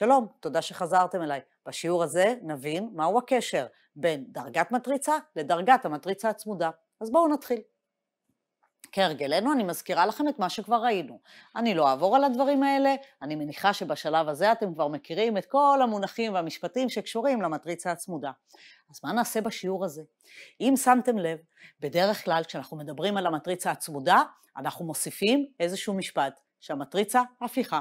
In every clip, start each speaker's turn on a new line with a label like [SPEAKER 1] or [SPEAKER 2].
[SPEAKER 1] שלום, תודה שחזרתם אליי. בשיעור הזה נבין מהו הקשר בין דרגת מטריצה לדרגת המטריצה הצמודה. אז בואו נתחיל. כהרגלנו, אני מזכירה לכם את מה שכבר ראינו. אני לא אעבור על הדברים האלה, אני מניחה שבשלב הזה אתם כבר מכירים את כל המונחים והמשפטים שקשורים למטריצה הצמודה. אז מה נעשה בשיעור הזה? אם שמתם לב, בדרך כלל כשאנחנו מדברים על המטריצה הצמודה, אנחנו מוסיפים איזשהו משפט, שהמטריצה הפיכה.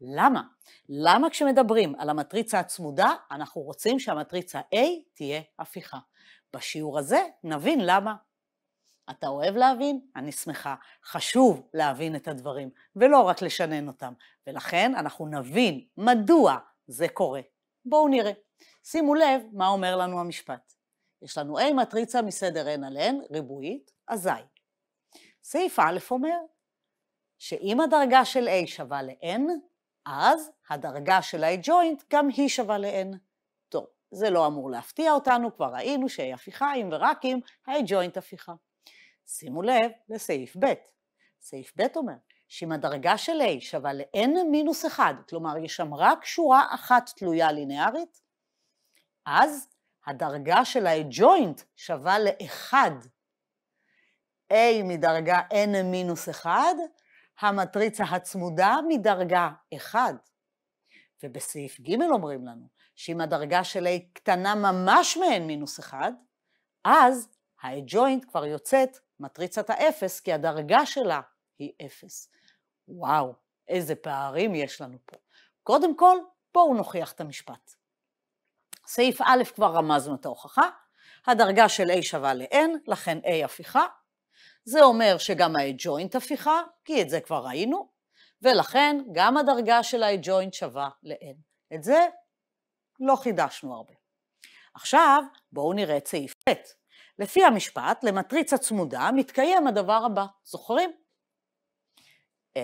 [SPEAKER 1] למה? למה כשמדברים על המטריצה הצמודה, אנחנו רוצים שהמטריצה A תהיה הפיכה? בשיעור הזה נבין למה. אתה אוהב להבין? אני שמחה. חשוב להבין את הדברים, ולא רק לשנן אותם. ולכן אנחנו נבין מדוע זה קורה. בואו נראה. שימו לב מה אומר לנו המשפט. יש לנו A מטריצה מסדר n על n, ריבועית, אזי. סעיף א' אומר שאם הדרגה של A שווה ל-n, אז הדרגה של ה-adjoint גם היא שווה ל-n. טוב, זה לא אמור להפתיע אותנו, כבר ראינו שהיא הפיכה אם ורק אם ה-adjoint הפיכה. שימו לב לסעיף ב'. סעיף ב' אומר שאם הדרגה של a שווה ל-n מינוס 1, כלומר יש שם רק שורה אחת תלויה לינארית, אז הדרגה של ה-adjoint שווה ל-1. a מדרגה n מינוס 1 המטריצה הצמודה מדרגה 1. ובסעיף ג' אומרים לנו שאם הדרגה של A קטנה ממש מהן מינוס 1, אז ה-adjoint כבר יוצאת מטריצת האפס, כי הדרגה שלה היא אפס. וואו, איזה פערים יש לנו פה. קודם כל, בואו נוכיח את המשפט. סעיף א' כבר רמזנו את ההוכחה, הדרגה של A שווה ל-N, לכן A הפיכה, זה אומר שגם ה-adjoint הפיכה, כי את זה כבר ראינו, ולכן גם הדרגה של ה-adjoint שווה ל-n. את זה לא חידשנו הרבה. עכשיו, בואו נראה את סעיף ב'. לפי המשפט, למטריצה צמודה מתקיים הדבר הבא. זוכרים? A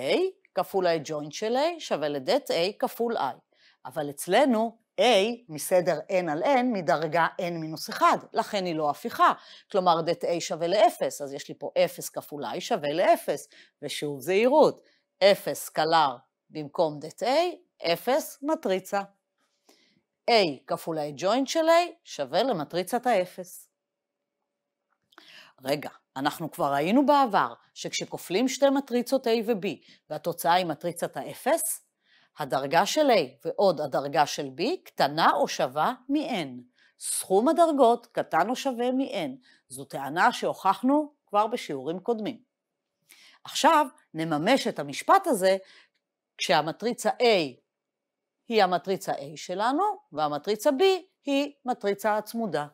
[SPEAKER 1] כפול ה-adjoint של A שווה לdet A כפול I. אבל אצלנו A מסדר n על n מדרגה n מינוס 1, לכן היא לא הפיכה. כלומר, דת A שווה ל-0, אז יש לי פה 0 כפול i שווה ל-0, ושוב זהירות, 0 סקלר במקום דת A, 0 מטריצה. A כפול האג'וינט של A שווה למטריצת האפס. רגע, אנחנו כבר ראינו בעבר שכשכופלים שתי מטריצות A ו-B והתוצאה היא מטריצת האפס, הדרגה של A ועוד הדרגה של B קטנה או שווה מ-N. סכום הדרגות קטן או שווה מ-N. זו טענה שהוכחנו כבר בשיעורים קודמים. עכשיו נממש את המשפט הזה כשהמטריצה A היא המטריצה A שלנו והמטריצה B היא מטריצה הצמודה.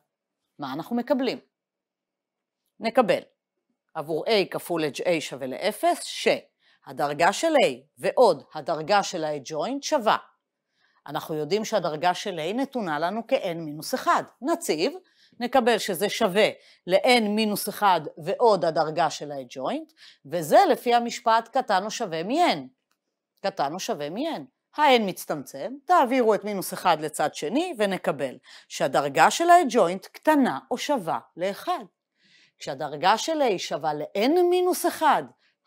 [SPEAKER 1] מה אנחנו מקבלים? נקבל עבור A כפול את A שווה ל-0 ש... הדרגה של A ועוד הדרגה של ה-adjoint שווה. אנחנו יודעים שהדרגה של A נתונה לנו כ-n מינוס 1. נציב, נקבל שזה שווה ל-n מינוס 1 ועוד הדרגה של ה-adjoint, וזה לפי המשפט קטן או שווה מ-n. קטן או שווה מ-n. ה-n מצטמצם, תעבירו את מינוס 1 לצד שני ונקבל שהדרגה של ה-adjoint קטנה או שווה ל-1. כשהדרגה של a שווה ל-n מינוס 1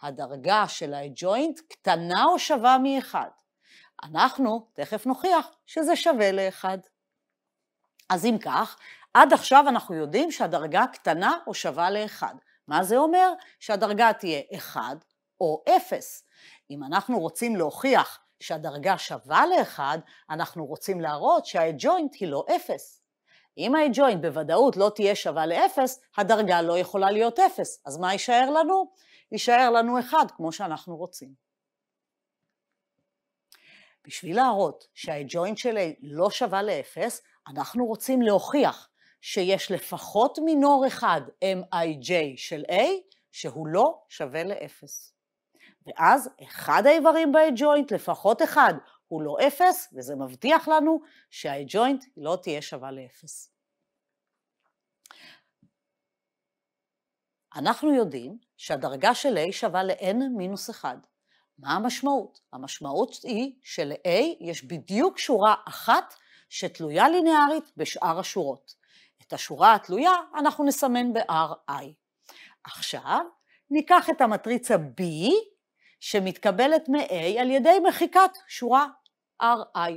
[SPEAKER 1] הדרגה של ה הג'וינט קטנה או שווה מ-1. אנחנו תכף נוכיח שזה שווה ל-1. אז אם כך, עד עכשיו אנחנו יודעים שהדרגה קטנה או שווה ל-1. מה זה אומר? שהדרגה תהיה 1 או 0. אם אנחנו רוצים להוכיח שהדרגה שווה ל-1, אנחנו רוצים להראות שה שהאג'וינט היא לא 0. אם ה האג'וינט בוודאות לא תהיה שווה ל-0, הדרגה לא יכולה להיות 0, אז מה יישאר לנו? יישאר לנו אחד כמו שאנחנו רוצים. בשביל להראות שהג'וינט של A לא שווה לאפס, אנחנו רוצים להוכיח שיש לפחות מינור אחד MIJ של A שהוא לא שווה לאפס. ואז אחד האיברים ב joint לפחות אחד, הוא לא אפס, וזה מבטיח לנו שה joint לא תהיה שווה לאפס. אנחנו יודעים שהדרגה של A שווה ל-N מינוס 1. מה המשמעות? המשמעות היא של-A יש בדיוק שורה אחת שתלויה לינארית בשאר השורות. את השורה התלויה אנחנו נסמן ב-RI. עכשיו ניקח את המטריצה B שמתקבלת מ-A על ידי מחיקת שורה RI.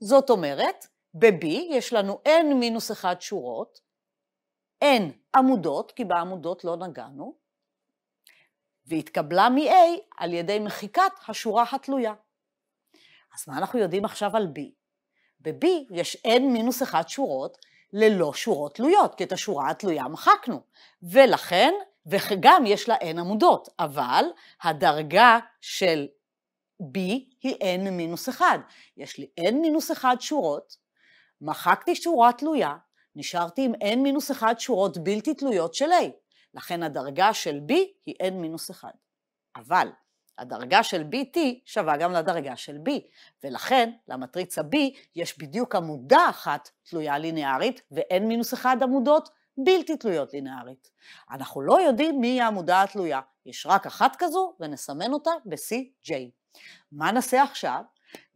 [SPEAKER 1] זאת אומרת, ב-B יש לנו N מינוס 1 שורות, אין עמודות, כי בעמודות לא נגענו, והתקבלה מ-A על ידי מחיקת השורה התלויה. אז מה אנחנו יודעים עכשיו על B? ב-B יש n מינוס 1 שורות ללא שורות תלויות, כי את השורה התלויה מחקנו. ולכן, וגם יש לה n עמודות, אבל הדרגה של B היא n מינוס 1. יש לי n מינוס 1 שורות, מחקתי שורה תלויה, נשארתי עם n מינוס 1 שורות בלתי תלויות של a, לכן הדרגה של b היא n מינוס 1. אבל הדרגה של bt שווה גם לדרגה של b, ולכן למטריצה b יש בדיוק עמודה אחת תלויה לינארית, ו-n מינוס 1 עמודות בלתי תלויות לינארית. אנחנו לא יודעים מי העמודה התלויה, יש רק אחת כזו ונסמן אותה ב-CJ. מה נעשה עכשיו?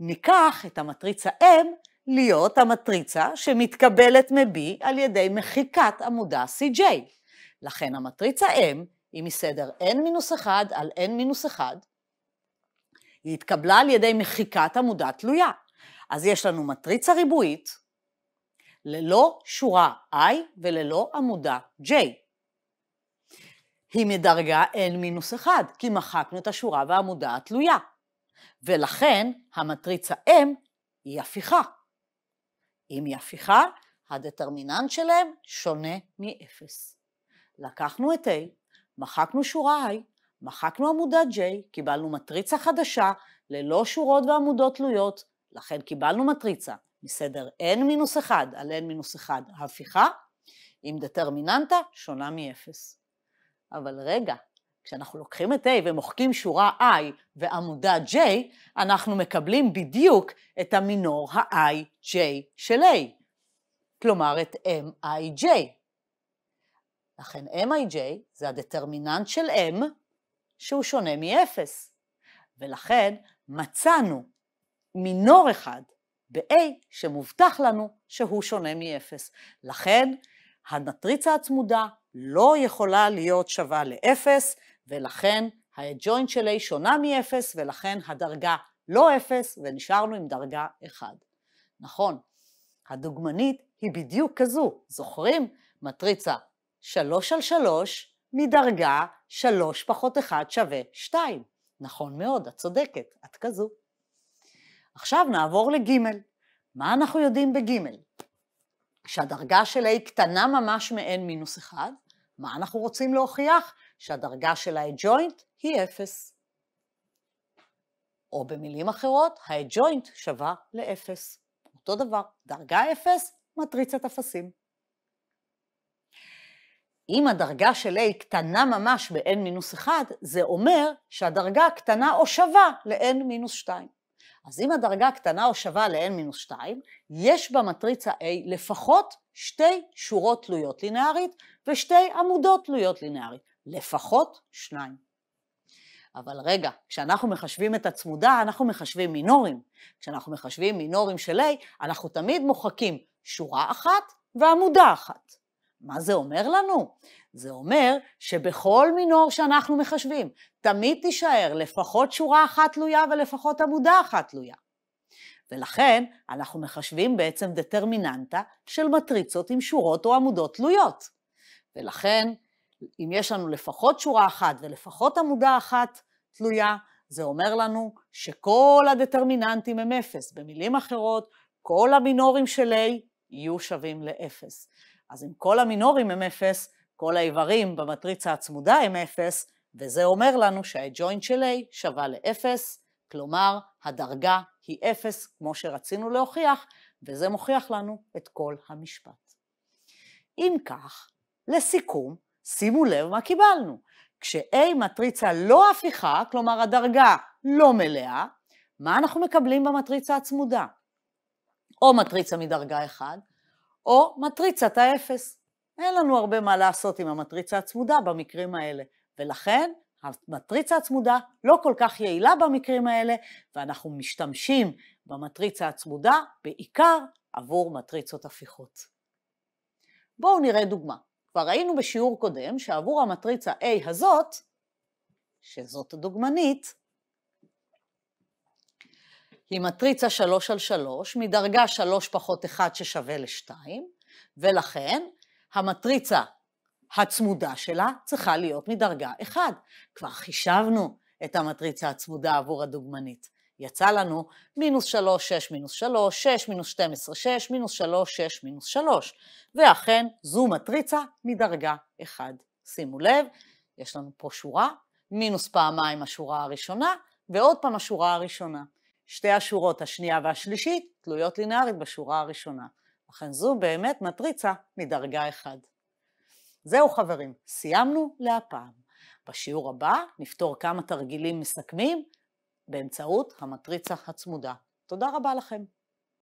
[SPEAKER 1] ניקח את המטריצה M להיות המטריצה שמתקבלת מ-B על ידי מחיקת עמודה CJ. לכן המטריצה M היא מסדר n-1 על n-1, היא התקבלה על ידי מחיקת עמודה תלויה. אז יש לנו מטריצה ריבועית ללא שורה i וללא עמודה j. היא מדרגה n-1, כי מחקנו את השורה והעמודה התלויה. ולכן המטריצה m היא הפיכה. אם היא הפיכה, הדטרמיננט שלהם שונה מ-0. לקחנו את A, מחקנו שורה I, מחקנו עמודה J, קיבלנו מטריצה חדשה ללא שורות ועמודות תלויות, לכן קיבלנו מטריצה מסדר n-1 על n-1 הפיכה, עם דטרמיננטה שונה מ-0. אבל רגע, כשאנחנו לוקחים את A ומוחקים שורה I ועמודה J, אנחנו מקבלים בדיוק את המינור ה-IJ של A, כלומר את MIJ. לכן MIJ זה הדטרמיננט של M שהוא שונה מ-0, ולכן מצאנו מינור אחד ב-A שמובטח לנו שהוא שונה מ-0. לכן המטריצה הצמודה לא יכולה להיות שווה ל-0, ולכן ה הג'וינט של A שונה מ-0 ולכן הדרגה לא 0 ונשארנו עם דרגה 1. נכון, הדוגמנית היא בדיוק כזו, זוכרים? מטריצה 3 על 3 מדרגה 3 פחות 1 שווה 2. נכון מאוד, את צודקת, את כזו. עכשיו נעבור לג' מה אנחנו יודעים בג'? כשהדרגה של A קטנה ממש מ-n מינוס 1, מה אנחנו רוצים להוכיח? שהדרגה של האג'וינט היא 0. או במילים אחרות, האג'וינט שווה ל-0. אותו דבר, דרגה 0, מטריצת אפסים. אם הדרגה של A קטנה ממש ב-n מינוס 1, זה אומר שהדרגה קטנה או שווה ל-n מינוס 2. אז אם הדרגה קטנה או שווה ל-n מינוס 2, יש במטריצה A לפחות שתי שורות תלויות לינארית ושתי עמודות תלויות לינארית. לפחות שניים. אבל רגע, כשאנחנו מחשבים את הצמודה, אנחנו מחשבים מינורים. כשאנחנו מחשבים מינורים של A, אנחנו תמיד מוחקים שורה אחת ועמודה אחת. מה זה אומר לנו? זה אומר שבכל מינור שאנחנו מחשבים, תמיד תישאר לפחות שורה אחת תלויה ולפחות עמודה אחת תלויה. ולכן אנחנו מחשבים בעצם דטרמיננטה של מטריצות עם שורות או עמודות תלויות. ולכן אם יש לנו לפחות שורה אחת ולפחות עמודה אחת תלויה, זה אומר לנו שכל הדטרמיננטים הם אפס. במילים אחרות, כל המינורים של A יהיו שווים לאפס. אז אם כל המינורים הם אפס, כל האיברים במטריצה הצמודה הם אפס, וזה אומר לנו שהג'וינט של A שווה לאפס, כלומר הדרגה היא אפס, כמו שרצינו להוכיח, וזה מוכיח לנו את כל המשפט. אם כך, לסיכום, שימו לב מה קיבלנו. כש-A מטריצה לא הפיכה, כלומר הדרגה לא מלאה, מה אנחנו מקבלים במטריצה הצמודה? או מטריצה מדרגה 1, או מטריצת האפס. אין לנו הרבה מה לעשות עם המטריצה הצמודה במקרים האלה, ולכן המטריצה הצמודה לא כל כך יעילה במקרים האלה, ואנחנו משתמשים במטריצה הצמודה בעיקר עבור מטריצות הפיכות. בואו נראה דוגמה. כבר ראינו בשיעור קודם שעבור המטריצה A הזאת, שזאת הדוגמנית, היא מטריצה 3 על 3 מדרגה 3 פחות 1 ששווה ל-2, ולכן המטריצה הצמודה שלה צריכה להיות מדרגה 1. כבר חישבנו את המטריצה הצמודה עבור הדוגמנית. יצא לנו מינוס 3, 6, מינוס 3, 6, מינוס 12, 6, מינוס 3, 6, מינוס 3. ואכן, זו מטריצה מדרגה 1. שימו לב, יש לנו פה שורה, מינוס פעמיים השורה הראשונה, ועוד פעם השורה הראשונה. שתי השורות, השנייה והשלישית, תלויות לינארית בשורה הראשונה. לכן זו באמת מטריצה מדרגה 1. זהו חברים, סיימנו להפעם. בשיעור הבא נפתור כמה תרגילים מסכמים באמצעות המטריצה הצמודה. תודה רבה לכם.